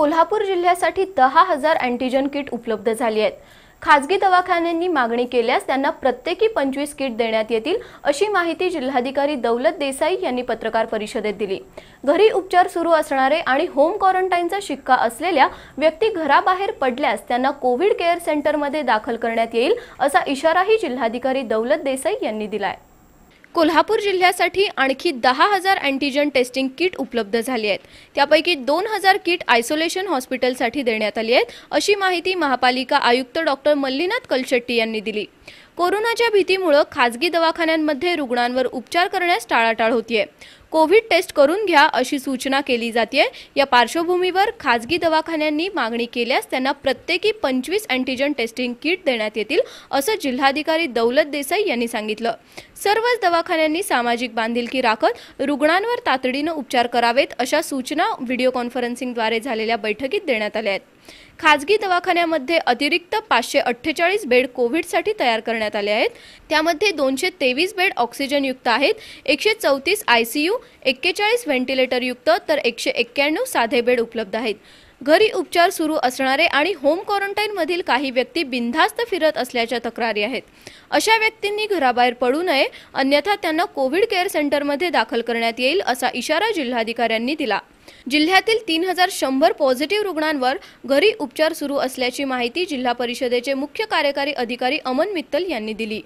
कोल्हापूर जिल्ह्यासाठी दहा हजार अँटीजन किट उपलब्ध झाली आहेत खासगी दवाखान्यांनी मागणी केल्यास त्यांना प्रत्येकी पंचवीस किट देण्यात येतील अशी माहिती जिल्हाधिकारी दौलत देसाई यांनी पत्रकार परिषदेत दिली घरी उपचार सुरू असणारे आणि होम क्वारंटाईनचा शिक्का असलेल्या व्यक्ती घराबाहेर पडल्यास त्यांना कोविड केअर सेंटरमध्ये दाखल करण्यात येईल असा इशाराही जिल्हाधिकारी दौलत देसाई यांनी दिलाय कोल्हापूर जिल्ह्यासाठी आणखी दहा हजार अँटीजन टेस्टिंग किट उपलब्ध झाली आहेत त्यापैकी दोन हजार किट आयसोलेशन हॉस्पिटलसाठी देण्यात आली आहेत अशी माहिती महापालिका आयुक्त डॉक्टर मल्लीनाथ कलशेट्टी यांनी दिली कोरोनाच्या भीतीमुळे खाजगी दवाखान्यांमध्ये रुग्णांवर उपचार करण्यास टाळाटाळ होतीये कोविड टेस्ट करून घ्या अशी सूचना केली जाते या पार्श्वभूमीवर खाजगी दवाखान्यांनी मागणी केल्यास त्यांना प्रत्येकी पंचवीस अँटीजन टेस्टिंग किट देण्यात येतील असं जिल्हाधिकारी दौलत देसाई यांनी सांगितलं सर्वच दवाखान्यांनी सामाजिक बांधिलकी राखत रुग्णांवर तातडीनं उपचार करावेत अशा सूचना व्हिडिओ कॉन्फरन्सिंगद्वारे झालेल्या बैठकीत देण्यात आल्या आहेत खाजगी दवाखान्यामध्ये अतिरिक्त पाचशे अठ्ठेचाळीस बेड कोविडसाठी तयार करण्यात आले आहेत त्यामध्ये दोनशे तेवीस बेड ऑक्सिजनयुक्त आहेत एकशे चौतीस आय सी यू एक्केचाळीस व्हेंटिलेटरयुक्त तर एकशे एक्क्याण्णव साधे बेड उपलब्ध आहेत घरी उपचार सुरू असणारे आणि होम क्वारंटाईनमधील काही व्यक्ती बिनधास्त फिरत असल्याच्या तक्रारी आहेत अशा व्यक्तींनी घराबाहेर पडू नये अन्यथा त्यांना कोविड केअर सेंटरमध्ये दाखल करण्यात येईल असा इशारा जिल्हाधिकाऱ्यांनी दिला जिल्ह्यातील तीन हजार शंभर पॉझिटिव्ह रुग्णांवर घरी उपचार सुरू असल्याची माहिती जिल्हा परिषदेचे मुख्य कार्यकारी अधिकारी अमन मित्तल यांनी दिली